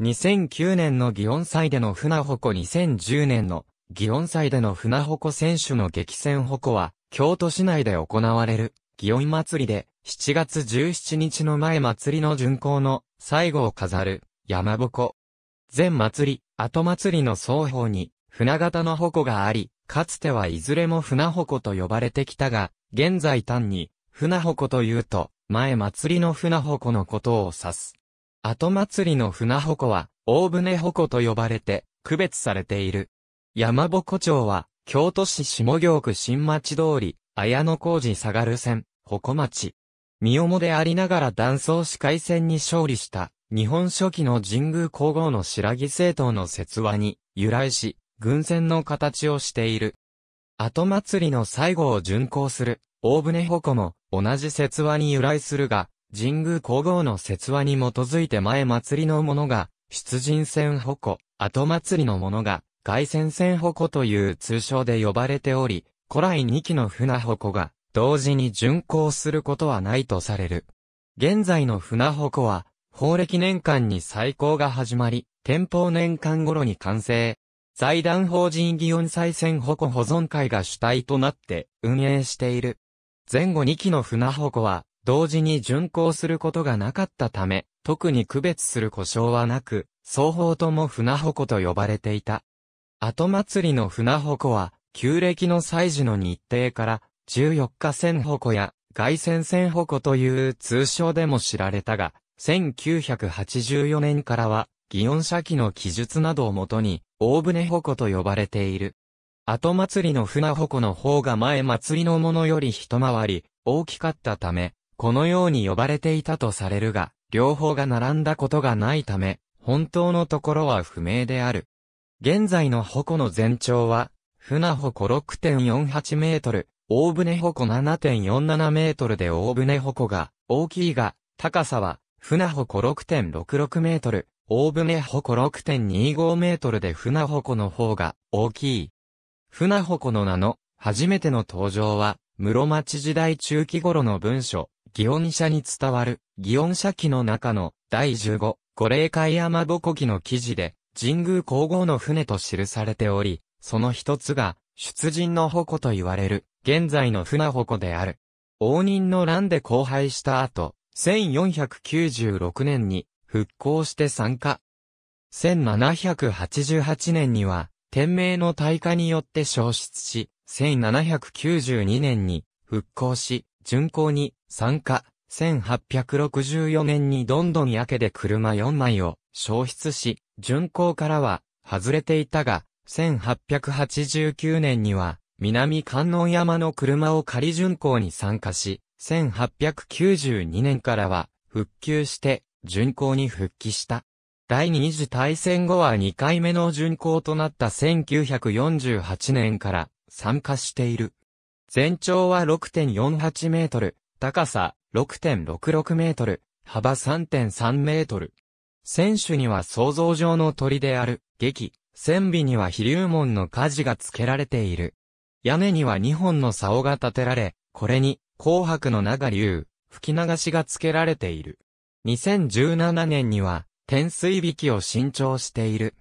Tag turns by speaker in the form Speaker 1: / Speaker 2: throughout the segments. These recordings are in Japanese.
Speaker 1: 2009年の祇園祭での船鉾2010年の祇園祭での船鉾選手の激戦鉾は、京都市内で行われる、祇園祭で、7月17日の前祭りの巡行の最後を飾る、山鉾。前祭り、後祭りの双方に、船型の鉾があり、かつてはいずれも船鉾と呼ばれてきたが、現在単に、船鉾というと、前祭りの船鉾のことを指す。後祭りの船鉾は、大船鉾と呼ばれて、区別されている。山鉾町は、京都市下京区新町通り、綾野工事下がる線、鉾町。身重でありながら断層視界戦に勝利した、日本初期の神宮皇后の白木政党の説話に、由来し、軍船の形をしている。後祭りの最後を巡行する、大船鉾も、同じ説話に由来するが、神宮皇后の説話に基づいて前祭りのものが、出陣戦矛、後祭りのものが、外戦戦矛という通称で呼ばれており、古来2機の船矛が、同時に巡航することはないとされる。現在の船矛は、法暦年間に最高が始まり、天保年間頃に完成。財団法人祇園再選保護保存会が主体となって運営している。前後2機の船矛は同時に巡航することがなかったため、特に区別する故障はなく、双方とも船鉾と呼ばれていた。後祭りの船鉾は、旧暦の祭事の日程から、14日船鉾や外線船鉾という通称でも知られたが、1984年からは、祇園社記の記述などをもとに、大船鉾と呼ばれている。後祭りの船鉾の方が前祭りのものより一回り、大きかったため、このように呼ばれていたとされるが、両方が並んだことがないため、本当のところは不明である。現在の矛の全長は、船矛6.48メートル、大船矛7.47メートルで大船矛が大きいが、高さは、船矛6.66メートル、大船矛6.25メートルで船矛の方が大きい。船矛の名の初めての登場は、室町時代中期頃の文書、祇園社に伝わる、祇園社記の中の第15、五霊会山こ記の記事で、神宮皇后の船と記されており、その一つが、出陣の矛と言われる、現在の船矛である。応仁の乱で荒廃した後、1496年に復興して参加。1788年には、天命の大火によって消失し、1792年に復興し、巡行に参加、1864年にどんどん焼けで車4枚を消失し、巡航からは外れていたが、1889年には南観音山の車を仮巡航に参加し、1892年からは復旧して巡航に復帰した。第二次大戦後は2回目の巡航となった1948年から参加している。全長は6.48メートル、高さ6.66メートル、幅3.3メートル。選手には想像上の鳥である、劇、船尾には飛龍門の火事が付けられている。屋根には2本の竿が立てられ、これに、紅白の長竜、吹き流しが付けられている。2017年には、天水引きを新調している。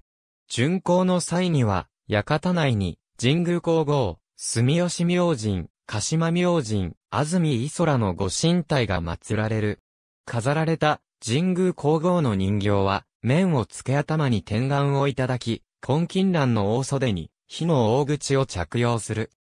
Speaker 1: 巡行の際には、館内に、神宮皇后、住吉明神、鹿島明神、安住磯空のご神体が祀られる。飾られた神宮皇后の人形は、面を付け頭に天眼をいただき、根金蘭の大袖に、火の大口を着用する。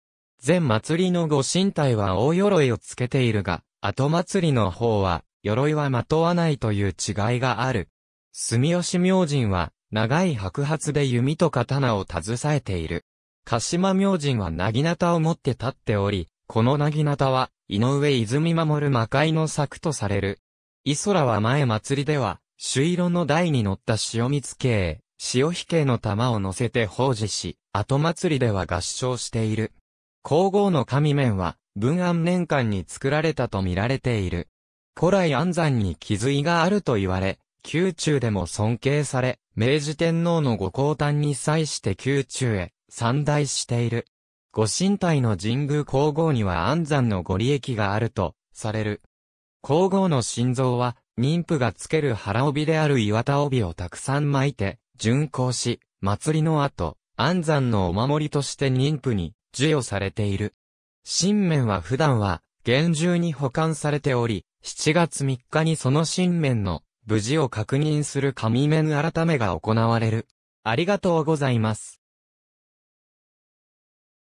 Speaker 1: 全祭りのご神体は大鎧をつけているが、後祭りの方は、鎧はまとわないという違いがある。住吉明神は、長い白髪で弓と刀を携えている。鹿島明神はなぎなたを持って立っており、このなぎなたは、井上泉守魔界の作とされる。イソラは前祭りでは、朱色の台に乗った塩蜜系、潮引系の玉を乗せて奉仕し、後祭りでは合唱している。皇后の神面は、文安年間に作られたと見られている。古来安山に気づいがあると言われ、宮中でも尊敬され、明治天皇のご降誕に際して宮中へ、参大している。ご神体の神宮皇后には安産のご利益があると、される。皇后の心臓は、妊婦がつける腹帯である岩田帯をたくさん巻いて、巡行し、祭りの後、安産のお守りとして妊婦に授与されている。神面は普段は、厳重に保管されており、7月3日にその神面の無事を確認する神面改めが行われる。ありがとうございます。